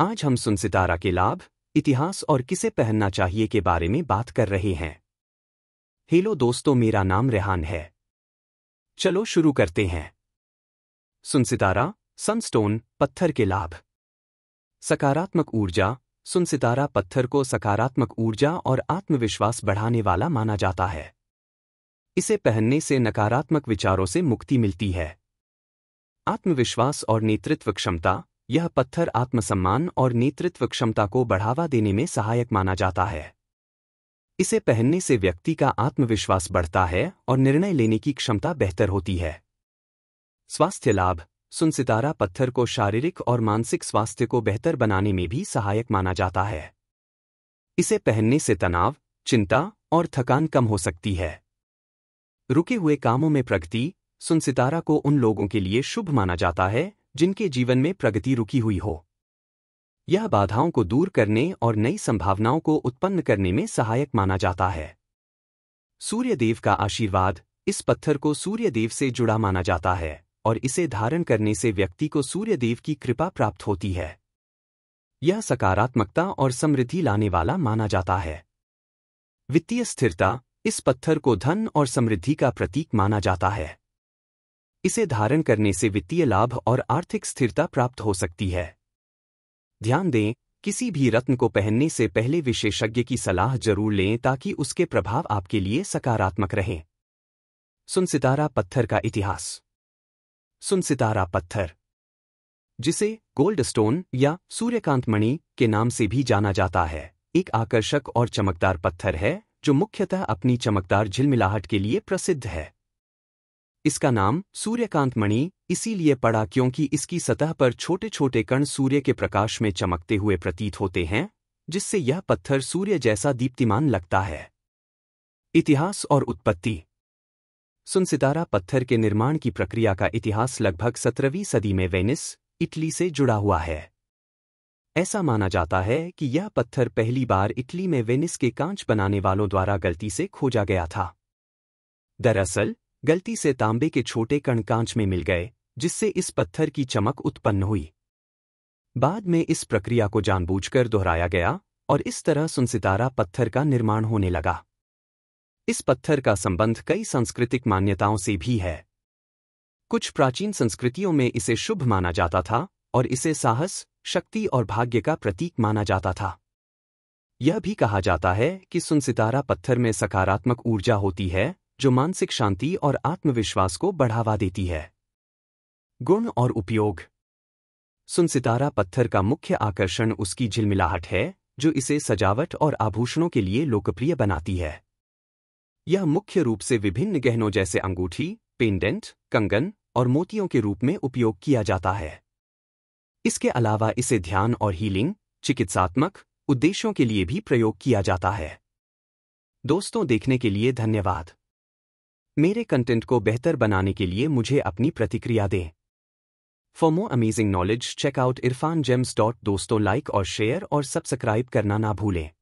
आज हम सुन सितारा के लाभ इतिहास और किसे पहनना चाहिए के बारे में बात कर रहे हैं हेलो दोस्तों मेरा नाम रेहान है चलो शुरू करते हैं सुन सितारा सनस्टोन पत्थर के लाभ सकारात्मक ऊर्जा सुन सितारा पत्थर को सकारात्मक ऊर्जा और आत्मविश्वास बढ़ाने वाला माना जाता है इसे पहनने से नकारात्मक विचारों से मुक्ति मिलती है आत्मविश्वास और नेतृत्व क्षमता यह पत्थर आत्मसम्मान और नेतृत्व क्षमता को बढ़ावा देने में सहायक माना जाता है इसे पहनने से व्यक्ति का आत्मविश्वास बढ़ता है और निर्णय लेने की क्षमता बेहतर होती है स्वास्थ्य लाभ सुनसितारा पत्थर को शारीरिक और मानसिक स्वास्थ्य को बेहतर बनाने में भी सहायक माना जाता है इसे पहनने से तनाव चिंता और थकान कम हो सकती है रुके हुए कामों में प्रगति सुनसितारा को उन लोगों के लिए शुभ माना जाता है जिनके जीवन में प्रगति रुकी हुई हो यह बाधाओं को दूर करने और नई संभावनाओं को उत्पन्न करने में सहायक माना जाता है सूर्यदेव का आशीर्वाद इस पत्थर को सूर्यदेव से जुड़ा माना जाता है और इसे धारण करने से व्यक्ति को सूर्यदेव की कृपा प्राप्त होती है यह सकारात्मकता और समृद्धि लाने वाला माना जाता है वित्तीय स्थिरता इस पत्थर को धन और समृद्धि का प्रतीक माना जाता है इसे धारण करने से वित्तीय लाभ और आर्थिक स्थिरता प्राप्त हो सकती है ध्यान दें किसी भी रत्न को पहनने से पहले विशेषज्ञ की सलाह जरूर लें ताकि उसके प्रभाव आपके लिए सकारात्मक रहें सुनसितारा पत्थर का इतिहास सुनसितारा पत्थर जिसे गोल्ड स्टोन या सूर्यकांत मणि के नाम से भी जाना जाता है एक आकर्षक और चमकदार पत्थर है जो मुख्यतः अपनी चमकदार झिलमिलाहट के लिए प्रसिद्ध है इसका नाम सूर्यकांत मणि इसीलिए पड़ा क्योंकि इसकी सतह पर छोटे छोटे कण सूर्य के प्रकाश में चमकते हुए प्रतीत होते हैं जिससे यह पत्थर सूर्य जैसा दीप्तिमान लगता है इतिहास और उत्पत्ति सुनसितारा पत्थर के निर्माण की प्रक्रिया का इतिहास लगभग सत्रहवीं सदी में वेनिस इटली से जुड़ा हुआ है ऐसा माना जाता है कि यह पत्थर पहली बार इटली में वेनिस के कांच बनाने वालों द्वारा गलती से खोजा गया था दरअसल गलती से तांबे के छोटे कण कांच में मिल गए जिससे इस पत्थर की चमक उत्पन्न हुई बाद में इस प्रक्रिया को जानबूझकर दोहराया गया और इस तरह सुनसितारा पत्थर का निर्माण होने लगा इस पत्थर का संबंध कई सांस्कृतिक मान्यताओं से भी है कुछ प्राचीन संस्कृतियों में इसे शुभ माना जाता था और इसे साहस शक्ति और भाग्य का प्रतीक माना जाता था यह भी कहा जाता है कि सुनसितारा पत्थर में सकारात्मक ऊर्जा होती है जो मानसिक शांति और आत्मविश्वास को बढ़ावा देती है गुण और उपयोग सुनसितारा पत्थर का मुख्य आकर्षण उसकी झिलमिलाहट है जो इसे सजावट और आभूषणों के लिए लोकप्रिय बनाती है यह मुख्य रूप से विभिन्न गहनों जैसे अंगूठी पेंडेंट कंगन और मोतियों के रूप में उपयोग किया जाता है इसके अलावा इसे ध्यान और हीलिंग चिकित्सात्मक उद्देश्यों के लिए भी प्रयोग किया जाता है दोस्तों देखने के लिए धन्यवाद मेरे कंटेंट को बेहतर बनाने के लिए मुझे अपनी प्रतिक्रिया दें for more amazing knowledge check out Irfan James dot दोस्तों लाइक और शेयर और सब्सक्राइब करना ना भूलें